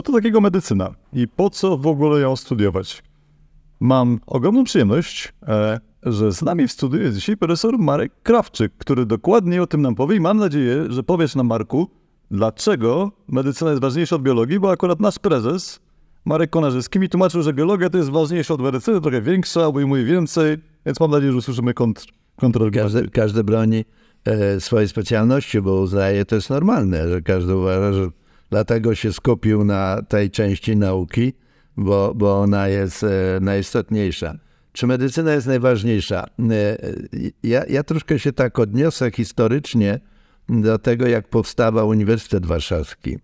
co to takiego medycyna i po co w ogóle ją studiować? Mam ogromną przyjemność, e, że z nami w studiu jest dzisiaj profesor Marek Krawczyk, który dokładnie o tym nam powie i mam nadzieję, że powiesz nam, Marku, dlaczego medycyna jest ważniejsza od biologii, bo akurat nasz prezes, Marek Konarzyski, mi tłumaczył, że biologia to jest ważniejsza od medycyny, trochę większa, obejmuje więcej, więc mam nadzieję, że usłyszymy kontr, kontrolę. Każdy, broni e, swojej specjalności, bo uznaje, to jest normalne, że każdy uważa, że dlatego się skupił na tej części nauki, bo, bo ona jest e, najistotniejsza. Czy medycyna jest najważniejsza? E, ja, ja troszkę się tak odniosę historycznie do tego, jak powstawał Uniwersytet Warszawski.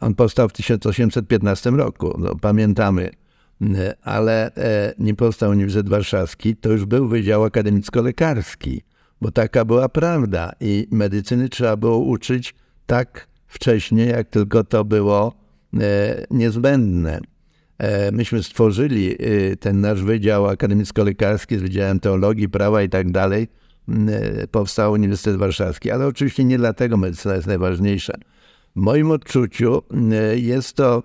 On powstał w 1815 roku, no, pamiętamy, e, ale nie powstał Uniwersytet Warszawski, to już był Wydział Akademicko-Lekarski, bo taka była prawda i medycyny trzeba było uczyć tak wcześniej, jak tylko to było e, niezbędne. E, myśmy stworzyli e, ten nasz wydział akademicko-lekarski z Wydziałem Teologii, Prawa i tak dalej. Mm, powstał Uniwersytet Warszawski, ale oczywiście nie dlatego medycyna jest najważniejsza. W moim odczuciu mm, jest to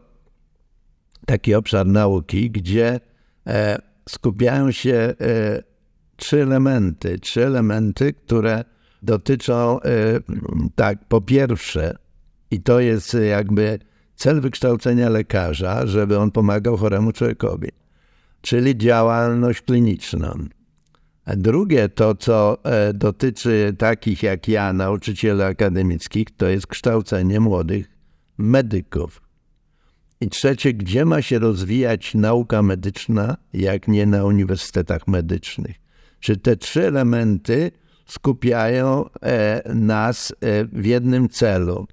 taki obszar nauki, gdzie skupiają się trzy elementy. Trzy elementy, które dotyczą, tak, po pierwsze, i to jest e, jakby cel wykształcenia lekarza, żeby on pomagał choremu człowiekowi, czyli działalność kliniczną. A drugie to, co e, dotyczy takich jak ja, nauczycieli akademickich, to jest kształcenie młodych medyków. I trzecie, gdzie ma się rozwijać nauka medyczna, jak nie na uniwersytetach medycznych? Czy te trzy elementy skupiają e, nas w jednym celu?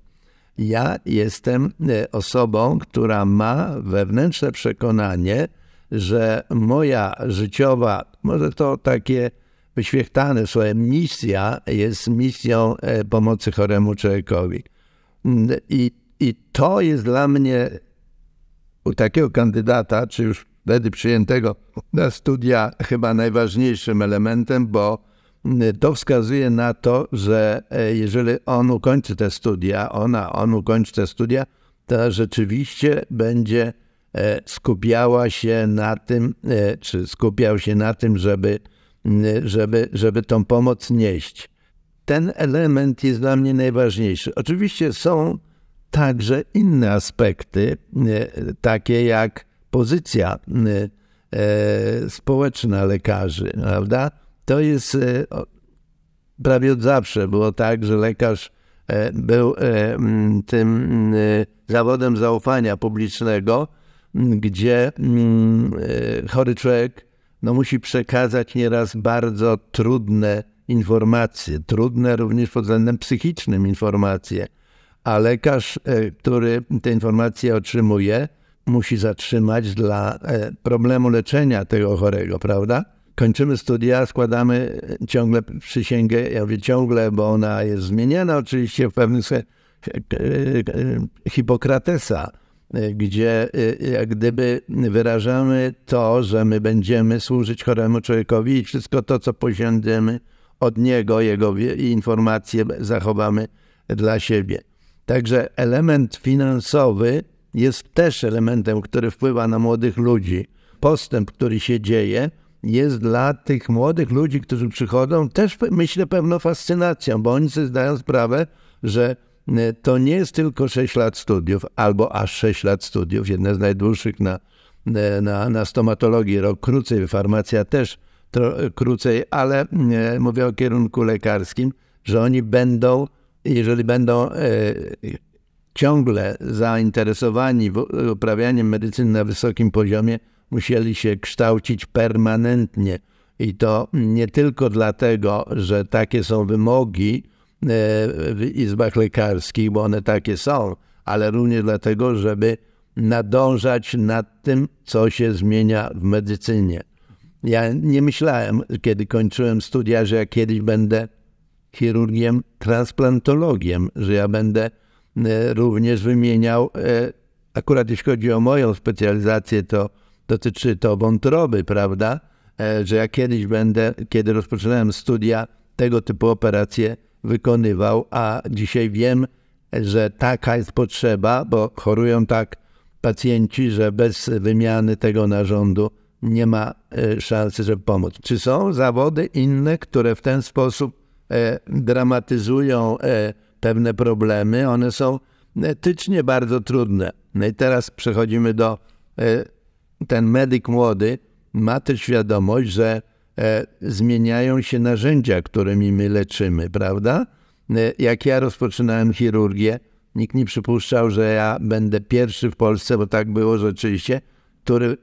ja jestem e, osobą, która ma wewnętrzne przekonanie, że moja życiowa, może to takie wyświechtane słowo, misja jest misją e, pomocy choremu człowiekowi. Mm, I, I to jest dla mnie u takiego kandydata, czy już wtedy przyjętego na studia, chyba najważniejszym elementem, bo to wskazuje na to, że e, jeżeli on ukończy te studia, ona, on ukończy te studia, to rzeczywiście będzie e, skupiała się na tym, e, czy skupiał się na tym, żeby, żeby, żeby tą pomoc nieść. Ten element jest dla mnie najważniejszy. Oczywiście są także inne aspekty, takie jak pozycja społeczna lekarzy, prawda? to jest e, prawie od zawsze było tak, że lekarz e, był e, tym zawodem zaufania publicznego, gdzie chory człowiek no, musi przekazać nieraz bardzo trudne informacje, trudne również pod względem psychicznym informacje, a lekarz, który te informacje otrzymuje, musi zatrzymać dla problemu leczenia tego chorego, prawda? kończymy studia, składamy ciągle przysięgę, ja mówię ciągle, bo ona jest zmieniana oczywiście w pewnym sensie, Hipokratesa, gdzie jak gdyby wyrażamy to, że my będziemy służyć choremu człowiekowi i wszystko to, co posiądziemy od niego, jego informacje zachowamy dla siebie. Także element finansowy jest też elementem, który wpływa na młodych ludzi. Postęp, który się dzieje, jest dla tych młodych ludzi, którzy przychodzą, też myślę pewną fascynacją, bo oni sobie zdają sprawę, że e, to nie jest tylko 6 lat studiów, albo aż 6 lat studiów, jedne z najdłuższych na, e, na, na stomatologii, rok krócej, farmacja też tro, e, krócej, ale nie, mówię o kierunku lekarskim, że oni będą, jeżeli będą e, ciągle zainteresowani uprawianiem medycyny na wysokim poziomie, musieli się kształcić permanentnie. I to nie tylko dlatego, że takie są wymogi e, w izbach lekarskich, bo one takie są, ale również dlatego, żeby nadążać nad tym, co się zmienia w medycynie. Ja nie myślałem, kiedy kończyłem studia, że ja kiedyś będę chirurgiem transplantologiem, że ja będę E, również wymieniał. E, akurat jeśli chodzi o moją specjalizację, to dotyczy to wątroby, prawda? E, że ja kiedyś będę, kiedy rozpoczynałem studia, tego typu operacje wykonywał, a dzisiaj wiem, że taka jest potrzeba, bo chorują tak pacjenci, że bez wymiany tego narządu nie ma szansy, żeby pomóc. Czy są zawody inne, które w ten sposób dramatyzują pewne problemy. One są etycznie bardzo trudne. No i teraz przechodzimy do. E, ten medyk młody ma też świadomość, że e, zmieniają się narzędzia, którymi my leczymy, prawda? E, jak ja rozpoczynałem chirurgię, nikt nie przypuszczał, że ja będę pierwszy w Polsce, bo tak było rzeczywiście, który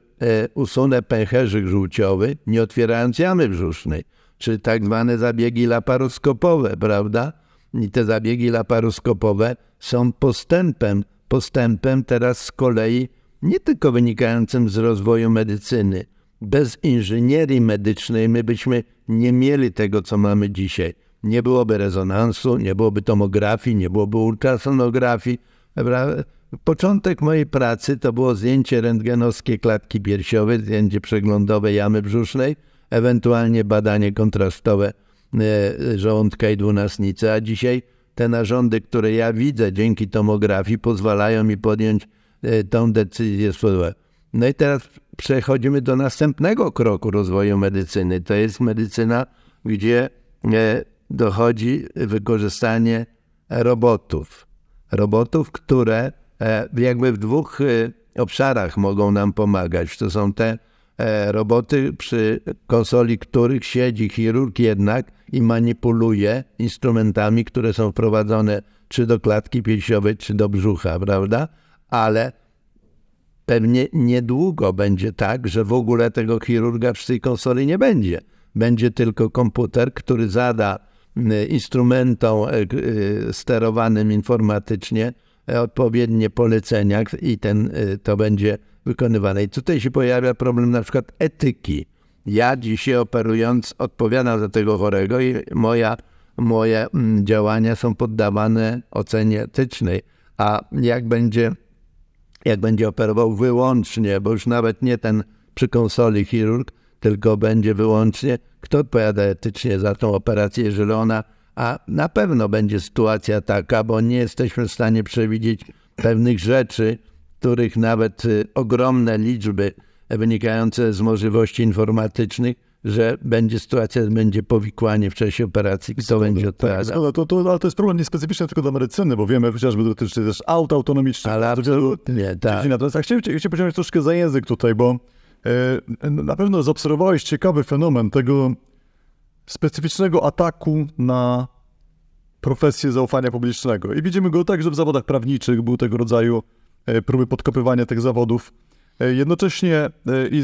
usunę pęcherzyk żółciowy, nie otwierając jamy brzusznej, czy tak zwane zabiegi laparoskopowe, prawda? i te zabiegi laparoskopowe są postępem, postępem teraz z kolei nie tylko wynikającym z rozwoju medycyny. Bez inżynierii medycznej my byśmy nie mieli tego, co mamy dzisiaj. Nie byłoby rezonansu, nie byłoby tomografii, nie byłoby ultrasonografii. Początek mojej pracy to było zdjęcie rentgenowskie klatki piersiowej, zdjęcie przeglądowe jamy brzusznej, ewentualnie badanie kontrastowe żołądka e, i dwunastnicy, a dzisiaj te narządy, które ja widzę dzięki tomografii, pozwalają mi podjąć e, tą decyzję. No i teraz przechodzimy do następnego kroku rozwoju medycyny. To jest medycyna, gdzie e, dochodzi wykorzystanie robotów. Robotów, które jakby w dwóch obszarach mogą nam pomagać. To są te E, roboty, przy konsoli których siedzi chirurg jednak i manipuluje instrumentami, które są wprowadzone czy do klatki piersiowej, czy do brzucha, prawda? Ale pewnie niedługo będzie tak, że w ogóle tego chirurga przy tej konsoli nie będzie. Będzie tylko komputer, który zada instrumentom e, e, sterowanym informatycznie odpowiednie polecenia i ten, to będzie wykonywane. I tutaj się pojawia problem na przykład etyki. Ja dzisiaj operując odpowiadam za tego chorego i moja, moje mm, działania są poddawane ocenie etycznej. A jak będzie, jak będzie operował wyłącznie, bo już nawet nie ten przy konsoli chirurg, tylko będzie wyłącznie, kto odpowiada etycznie za tą operację, jeżeli ona, a na pewno będzie sytuacja taka, bo nie jesteśmy w stanie przewidzieć pewnych rzeczy, których nawet y, ogromne liczby wynikające z możliwości informatycznych, że będzie sytuacja, będzie powikłanie w czasie operacji, kto Zgodę, będzie odpowiadał. Tak, ale to, to, ale to jest problem niespecyficzny tylko dla medycyny, bo wiemy chociażby dotyczy też aut autonomicznych. Ale absolutnie, tak. Natomiast ja chciałem, troszkę za język tutaj, bo yy, na pewno zaobserwowałeś ciekawy fenomen tego specyficznego ataku na profesję zaufania publicznego. I widzimy go także w zawodach prawniczych, był tego rodzaju E, próby podkopywania tych zawodów. E, jednocześnie e,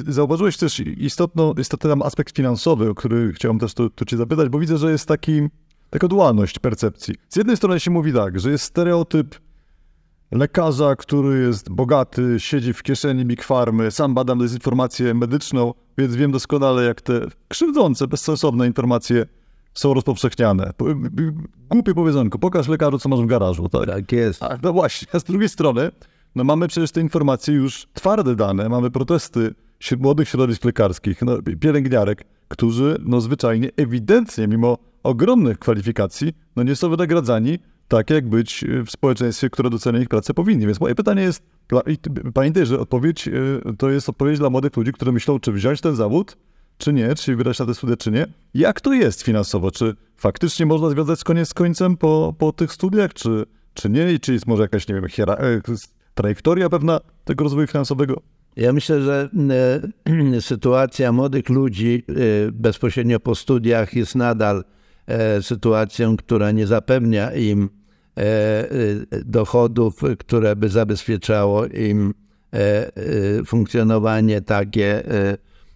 zauważyłeś też istotno, istotny tam aspekt finansowy, o który chciałem też tu, tu cię zapytać, bo widzę, że jest taki, taka dualność percepcji. Z jednej strony się mówi tak, że jest stereotyp lekarza, który jest bogaty, siedzi w kieszeni Big Farmy, sam badam dezinformację medyczną, więc wiem doskonale, jak te krzywdzące, bezsensowne informacje są rozpowszechniane. Głupie powiedzonko, pokaż lekarzu, co masz w garażu. Tak, tak jest. A, no właśnie, a z drugiej strony no mamy przecież te informacje już twarde dane, mamy protesty młodych środowisk lekarskich, no, pielęgniarek, którzy no zwyczajnie, ewidentnie, mimo ogromnych kwalifikacji, no nie są wynagradzani tak, jak być w społeczeństwie, które docenia ich pracę powinni. Więc moje pytanie jest, pamiętaj, że odpowiedź y, to jest odpowiedź dla młodych ludzi, którzy myślą, czy wziąć ten zawód, czy nie, czy wydać na te studia, czy nie. Jak to jest finansowo? Czy faktycznie można związać koniec z końcem po, po tych studiach, czy, czy nie? I czy jest może jakaś, nie wiem, hierarchia, e, trajektoria pewna tego rozwoju finansowego? Ja myślę, że e, sytuacja młodych ludzi e, bezpośrednio po studiach jest nadal e, sytuacją, która nie zapewnia im dochodów, które by zabezpieczało im funkcjonowanie takie,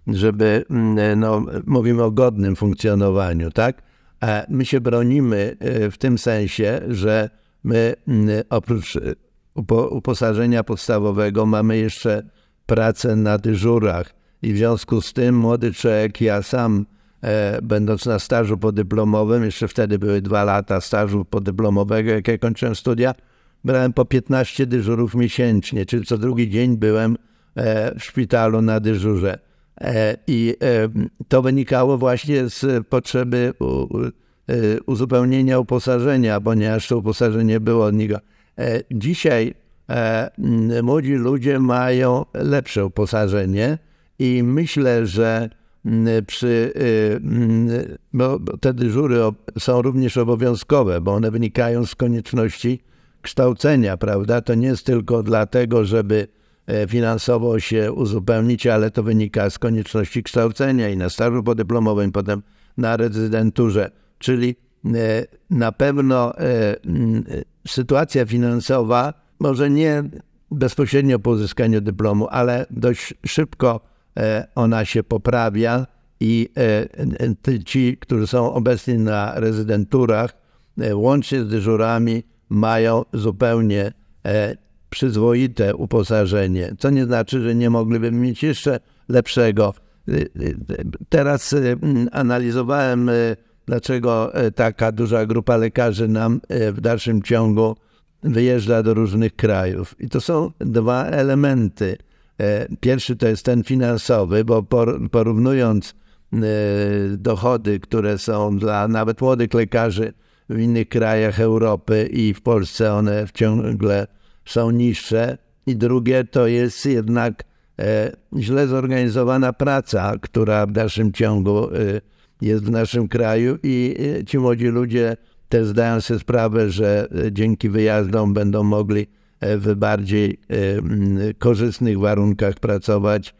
żeby, no, mówimy o godnym funkcjonowaniu, tak? A my się bronimy w tym sensie, że my oprócz upo uposażenia podstawowego, mamy jeszcze pracę na dyżurach i w związku z tym młody człowiek, ja sam e, będąc na stażu podyplomowym, jeszcze wtedy były dwa lata stażu podyplomowego, jak ja kończyłem studia, brałem po 15 dyżurów miesięcznie, czyli co drugi dzień byłem e, w szpitalu na dyżurze. E, I e, to wynikało właśnie z potrzeby u, e, uzupełnienia uposażenia, ponieważ to uposażenie było od niego. E, dzisiaj e, młodzi ludzie mają lepsze uposażenie i myślę, że przy, y, bo te dyżury są również obowiązkowe, bo one wynikają z konieczności kształcenia, prawda? To nie jest tylko dlatego, żeby e, finansowo się uzupełnić, ale to wynika z konieczności kształcenia i na stażu podyplomowym, potem na rezydenturze. Czyli E, na pewno e, e, sytuacja finansowa, może nie bezpośrednio po uzyskaniu dyplomu, ale dość szybko ona się poprawia i ci, którzy są obecni na rezydenturach, łącznie z dyżurami, mają zupełnie przyzwoite uposażenie, co nie znaczy, że nie mogliby mieć jeszcze lepszego. Teraz analizowałem dlaczego e, taka duża grupa lekarzy nam e, w dalszym ciągu wyjeżdża do różnych krajów. I to są dwa elementy. E, pierwszy to jest ten finansowy, bo porównując dochody, które są dla nawet młodych lekarzy w innych krajach Europy i w Polsce, one ciągle są niższe. I drugie to jest jednak źle zorganizowana praca, która w dalszym ciągu jest w naszym kraju i e, ci młodzi ludzie też zdają sobie sprawę, że e, dzięki wyjazdom będą mogli e, w bardziej korzystnych warunkach pracować,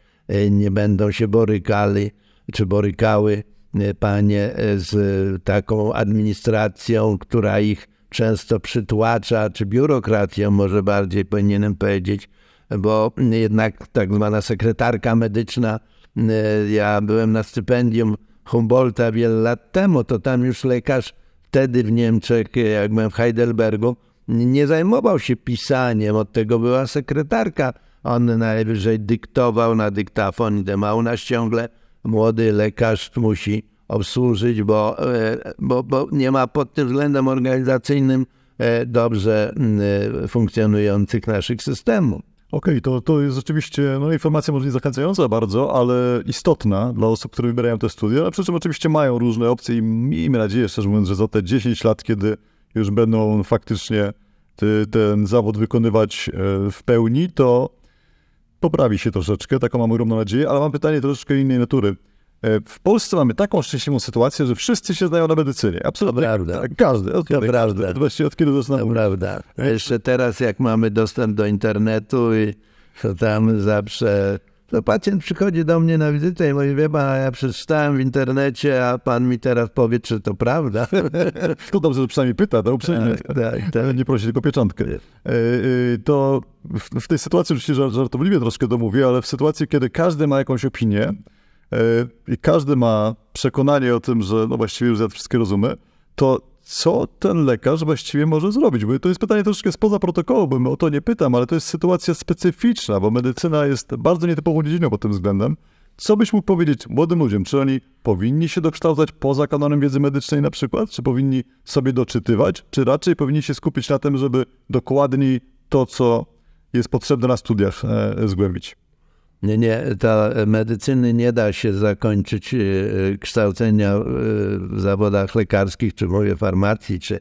nie będą się borykali czy borykały panie z taką administracją, która ich często przytłacza, czy biurokracją może bardziej powinienem powiedzieć, bo jednak tak zwana sekretarka medyczna, ja byłem na stypendium Humboldta wiele lat temu, to tam już lekarz wtedy w Niemczech, jak byłem w Heidelbergu, nie zajmował się pisaniem, od tego była sekretarka. On najwyżej dyktował na dyktafon i u nas ciągle. Młody lekarz musi obsłużyć, bo, e, bo, bo nie ma pod tym względem organizacyjnym e, dobrze e, funkcjonujących naszych systemów. Okej, okay, to, to jest rzeczywiście no, informacja może nie zachęcająca bardzo, ale istotna dla osób, które wybierają te studia. ale przy czym oczywiście mają różne opcje i miejmy nadzieję, szczerze mówiąc, że za te 10 lat, kiedy już będą faktycznie ty, ten zawód wykonywać e, w pełni, to poprawi się troszeczkę. Taką mam ogromną nadzieję. Ale mam pytanie troszeczkę innej natury. E, w Polsce mamy taką szczęśliwą sytuację, że wszyscy się znają na medycynie. Absolutnie. Prawda. Tak, każdy. Od, to prawda. Od, właściwie od kiedy dostanę. prawda. Jeszcze teraz, jak mamy dostęp do internetu i to tam zawsze... To pacjent przychodzi do mnie na wizytę i mówi, wie pan, ja przeczytałem w internecie, a pan mi teraz powie, czy to prawda. To dobrze, że przynajmniej pyta, to uprzejmie. Tak, tak, tak. Nie prosi tylko pieczątkę. E, e, to w, w tej sytuacji oczywiście żartobliwie troszkę domówię, ale w sytuacji, kiedy każdy ma jakąś opinię, E, i każdy ma przekonanie o tym, że no właściwie już zjadł wszystkie rozumy, to co ten lekarz właściwie może zrobić? Bo to jest pytanie troszeczkę spoza protokołu, bo my o to nie pytam, ale to jest sytuacja specyficzna, bo medycyna jest bardzo nietypową dziedziną pod tym względem. Co byś mógł powiedzieć młodym ludziom? Czy oni powinni się dokształcać poza kanonem wiedzy medycznej na przykład? Czy powinni sobie doczytywać? Czy raczej powinni się skupić na tym, żeby dokładniej to, co jest potrzebne na studiach, e, zgłębić? Nie, nie, ta medycyny nie da się zakończyć e, kształcenia e, w zawodach lekarskich, czy w farmacji, czy,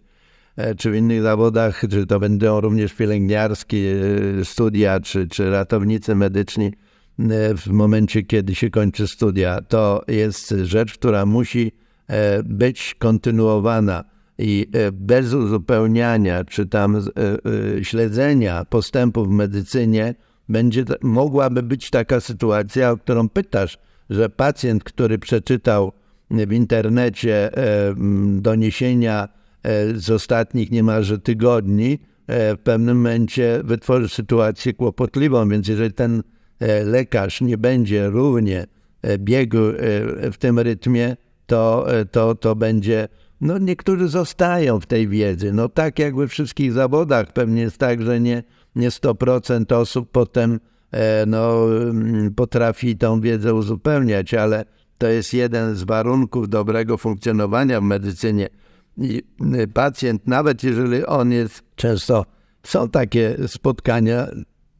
e, czy w innych zawodach, czy to będą również pielęgniarskie studia, czy, czy ratownicy medyczni w momencie, kiedy się kończy studia. To jest rzecz, która musi być kontynuowana i bez uzupełniania, czy tam śledzenia postępów w medycynie, będzie, mogłaby być taka sytuacja, o którą pytasz, że pacjent, który przeczytał w internecie e, doniesienia e, z ostatnich niemalże tygodni, e, w pewnym momencie wytworzy sytuację kłopotliwą, więc jeżeli ten lekarz nie będzie równie biegł w tym rytmie, to, to, to będzie. No, niektórzy zostają w tej wiedzy. No, tak jak we wszystkich zawodach, pewnie jest tak, że nie nie 100% osób potem e, no, mm, potrafi tą wiedzę uzupełniać, ale to jest jeden z warunków dobrego funkcjonowania w medycynie. I y, pacjent, nawet jeżeli on jest często, są takie spotkania,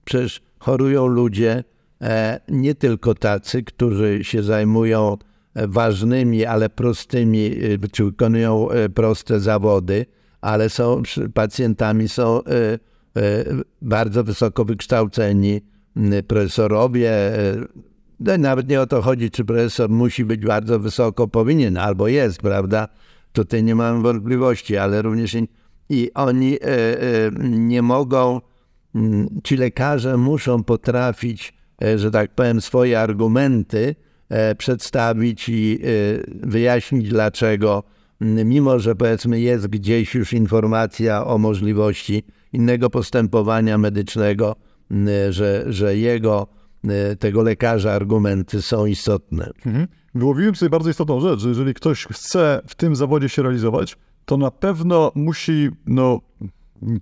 przecież chorują ludzie, e, nie tylko tacy, którzy się zajmują e, ważnymi, ale prostymi, y, czy wykonują proste zawody, ale są pacjentami, są E, bardzo wysoko wykształceni profesorowie. E, no nawet nie o to chodzi, czy profesor musi być bardzo wysoko, powinien albo jest, prawda? Tutaj nie mam wątpliwości, ale również i, i oni e, nie mogą, ci lekarze muszą potrafić, że tak powiem, swoje argumenty przedstawić i wyjaśnić, dlaczego, mimo że powiedzmy jest gdzieś już informacja o możliwości innego postępowania medycznego, mm, że, że jego, y, tego lekarza argumenty są istotne. Mhm. Wyłowiłem sobie bardzo istotną rzecz, że jeżeli ktoś chce w tym zawodzie się realizować, to na pewno musi no,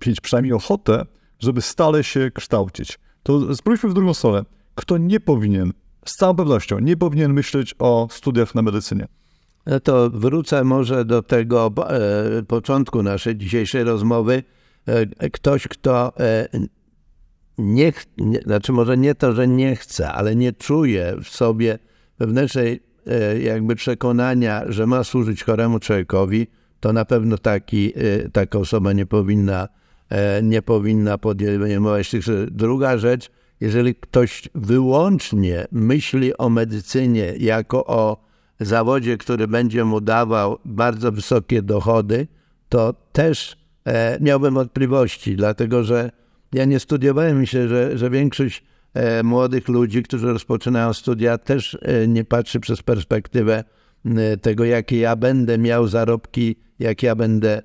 mieć przynajmniej ochotę, żeby stale się kształcić. To spójrzmy w drugą stronę. Kto nie powinien, z całą pewnością, nie powinien myśleć o studiach na medycynie? E, to wrócę może do tego e, początku naszej dzisiejszej rozmowy, E, e, ktoś, kto e, nie, nie, znaczy może nie to, że nie chce, ale nie czuje w sobie wewnętrznej jakby przekonania, że ma służyć choremu człowiekowi, to na pewno taki, taka osoba nie powinna, nie powinna podejmować tych rzeczy. Druga rzecz, jeżeli ktoś wyłącznie myśli o medycynie jako o zawodzie, który będzie mu dawał bardzo wysokie dochody, to też E, miałbym wątpliwości, dlatego że ja nie studiowałem się, że, że większość e, młodych ludzi, którzy rozpoczynają studia, też e, nie patrzy przez perspektywę tego, jakie ja będę miał zarobki, jak ja będę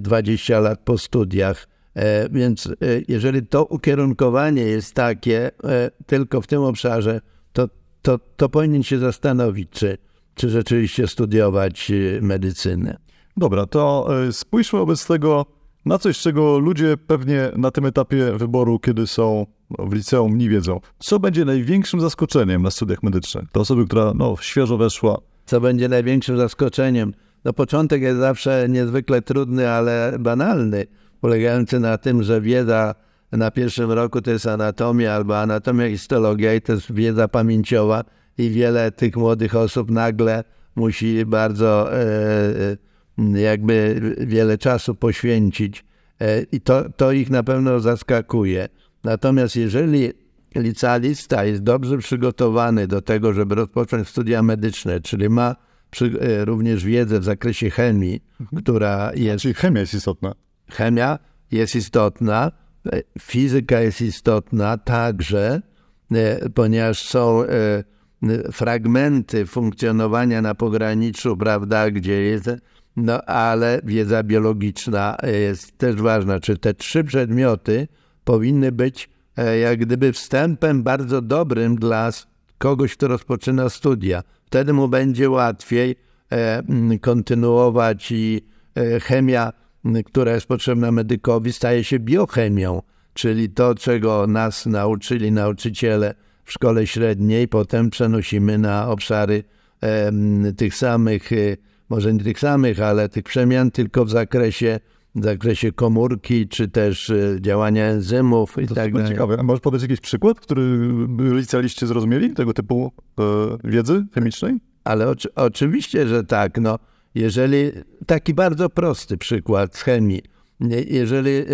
20 lat po studiach. Więc jeżeli to ukierunkowanie jest takie tylko w tym obszarze, to, to, to powinien się zastanowić, czy, czy rzeczywiście studiować medycynę. Dobra, to e, spójrzmy wobec tego na coś, czego ludzie pewnie na tym etapie wyboru, kiedy są no, w liceum, nie wiedzą. Co będzie największym zaskoczeniem na studiach medycznych? To osoby, która no, świeżo weszła. Co będzie największym zaskoczeniem? No, początek jest zawsze niezwykle trudny, ale banalny, polegający na tym, że wiedza na pierwszym roku to jest anatomia albo anatomia histologia i to jest wiedza pamięciowa i wiele tych młodych osób nagle musi bardzo. Yy, jakby wiele czasu poświęcić e, i to, to ich na pewno zaskakuje. Natomiast jeżeli licealista jest dobrze przygotowany do tego, żeby rozpocząć studia medyczne, czyli ma przy, e, również wiedzę w zakresie chemii, mhm. która jest. Czyli chemia jest istotna. Chemia jest istotna, e, fizyka jest istotna także, ponieważ są fragmenty funkcjonowania na pograniczu, prawda, gdzie jest no ale wiedza biologiczna e, jest też ważna. Czy te trzy przedmioty powinny być e, jak gdyby wstępem bardzo dobrym dla kogoś, kto rozpoczyna studia. Wtedy mu będzie łatwiej e, kontynuować i chemia, która jest potrzebna medykowi, staje się biochemią, czyli to, czego nas nauczyli nauczyciele w szkole średniej, potem przenosimy na obszary tych samych może nie tych samych, ale tych przemian tylko w zakresie w zakresie komórki, czy też y, działania enzymów i to tak dalej. ciekawe. A możesz podać jakiś przykład, który licealiście zrozumieli, tego typu e, wiedzy chemicznej? Ale oczy, oczywiście, że tak. No, jeżeli taki bardzo prosty przykład z chemii, jeżeli e,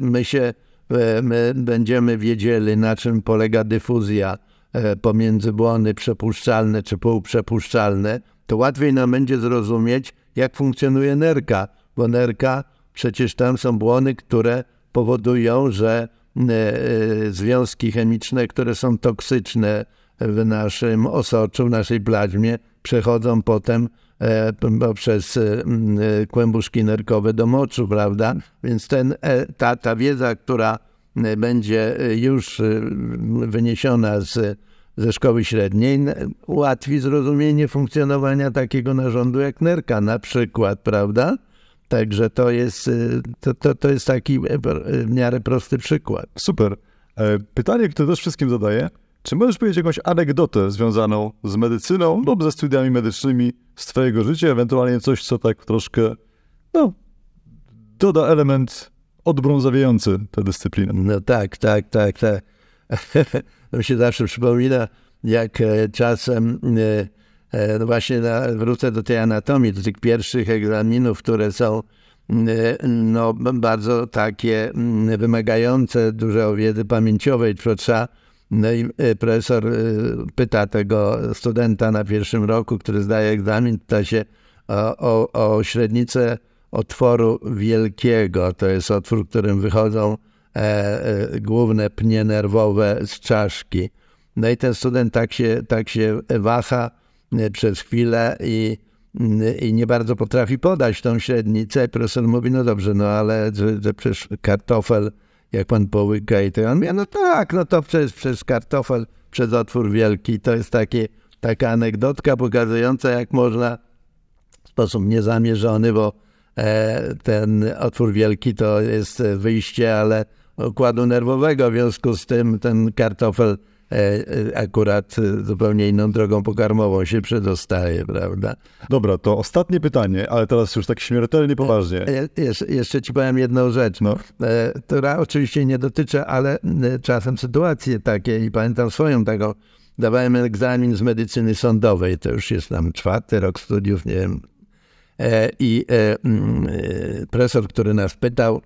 my się e, my będziemy wiedzieli, na czym polega dyfuzja e, pomiędzy błony przepuszczalne czy półprzepuszczalne, to łatwiej nam będzie zrozumieć, jak funkcjonuje nerka, bo nerka przecież tam są błony, które powodują, że e, e, związki chemiczne, które są toksyczne w naszym osoczu, w naszej plaźmie, przechodzą potem e, poprzez kłębuszki nerkowe do moczu, prawda? Więc ten, ta, ta wiedza, która będzie już wyniesiona z ze szkoły średniej ułatwi zrozumienie funkcjonowania takiego narządu jak nerka na przykład, prawda? Także to jest, y, to, to, to jest taki e, y, w miarę prosty przykład. Super. E, pytanie, które też wszystkim zadaję. Czy możesz powiedzieć jakąś anegdotę związaną z medycyną lub ze studiami medycznymi z Twojego życia, ewentualnie coś, co tak troszkę no, doda element odbrązawiający tę dyscyplinę? No tak, tak, tak, tak. To mi się zawsze przypomina, jak e, czasem e, e, no właśnie na, wrócę do tej anatomii, do tych pierwszych egzaminów, które są mm, no, bardzo takie mm, wymagające dużo wiedzy pamięciowej, to trzeba no i profesor pyta tego studenta na pierwszym roku, który zdaje egzamin, pyta się o, o, o średnicę otworu wielkiego. To jest otwór, którym wychodzą E, e, główne pnie nerwowe z czaszki. No i ten student tak się, tak się waha e, przez chwilę i, i nie bardzo potrafi podać tą średnicę. I profesor mówi, no dobrze, no ale że, przecież kartofel, jak pan połyka i to on mówi, no tak, no to przez, przez kartofel, przez otwór wielki. To jest takie, taka anegdotka pokazująca, jak można w sposób niezamierzony, bo ten otwór wielki to jest wyjście, ale układu nerwowego, w związku z tym ten kartofel e, e, akurat e, zupełnie inną drogą pokarmową się przedostaje, prawda? Dobra, to ostatnie pytanie, ale teraz już tak śmiertelnie poważnie. Jesz jeszcze ci powiem jedną rzecz, no. która oczywiście nie dotyczy, ale czasem sytuacje takie i pamiętam swoją taką, dawałem egzamin z medycyny sądowej, to już jest tam czwarty rok studiów, nie wiem, i mm, profesor, który nas pytał,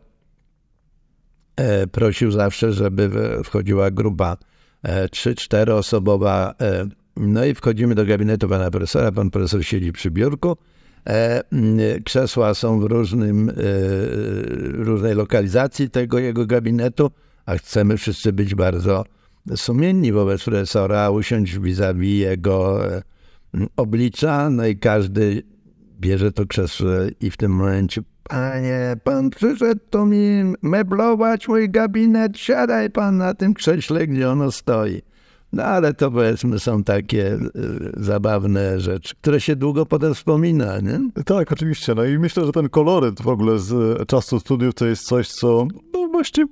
E, prosił zawsze, żeby wchodziła grupa e, trzy, czteroosobowa. E, no i wchodzimy do gabinetu pana profesora. Pan profesor siedzi przy biurku. Krzesła są w różnym, różnej lokalizacji tego jego gabinetu, a chcemy wszyscy być bardzo sumienni wobec profesora, usiąść vis-a-vis jego oblicza, no i każdy bierze to krzesło i w tym momencie Panie, pan przyszedł tu mi meblować mój gabinet, siadaj pan na tym krześle, gdzie ono stoi. No ale to powiedzmy są takie y, zabawne rzeczy, które się długo potem wspomina, nie? Tak, oczywiście. No i myślę, że ten koloryt w ogóle z e, czasu studiów to jest coś, co no właśnie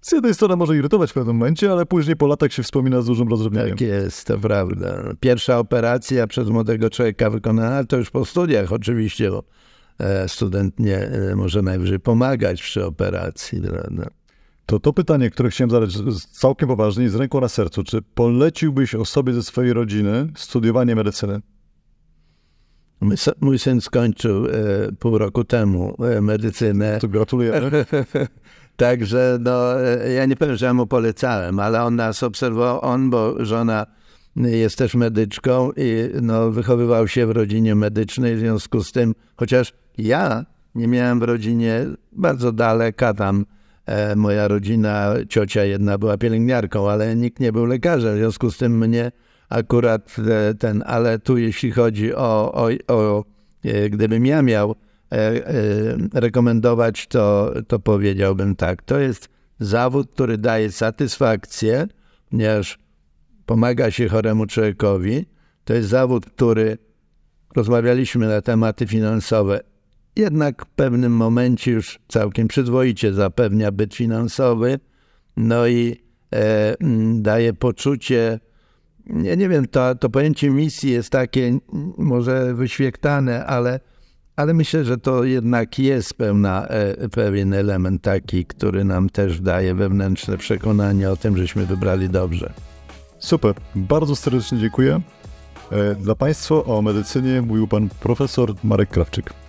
z jednej strony może irytować w pewnym momencie, ale później po latach się wspomina z dużym rozrzewnieniem. Tak jest, to prawda. Pierwsza operacja przez młodego człowieka wykonana, to już po studiach oczywiście, bo E, student nie e, może najwyżej pomagać przy operacji. Prawda? To to pytanie, które chciałem zadać całkiem poważnie i z ręką na sercu. Czy poleciłbyś osobie ze swojej rodziny studiowanie medycyny? Mój syn skończył e, pół roku temu medycynę. To gratuluję. Także no, ja nie powiem, że ja mu polecałem, ale on nas obserwował, on, bo żona jest też medyczką i no, wychowywał się w rodzinie medycznej, w związku z tym, chociaż ja nie miałem w rodzinie bardzo daleka tam. E, moja rodzina, ciocia jedna była pielęgniarką, ale nikt nie był lekarzem, w związku z tym mnie akurat e, ten, ale tu jeśli chodzi o, o, o e, gdybym ja miał e, e, rekomendować, to, to powiedziałbym tak. To jest zawód, który daje satysfakcję, ponieważ pomaga się choremu człowiekowi. To jest zawód, który rozmawialiśmy na tematy finansowe. Jednak w pewnym momencie już całkiem przyzwoicie zapewnia byt finansowy, no i e, daje poczucie, ja nie wiem, to, to pojęcie misji jest takie może wyświektane, ale, ale myślę, że to jednak jest pewna, e, pewien element taki, który nam też daje wewnętrzne przekonanie o tym, żeśmy wybrali dobrze. Super, bardzo serdecznie dziękuję. E, dla Państwa o medycynie mówił Pan profesor Marek Krawczyk.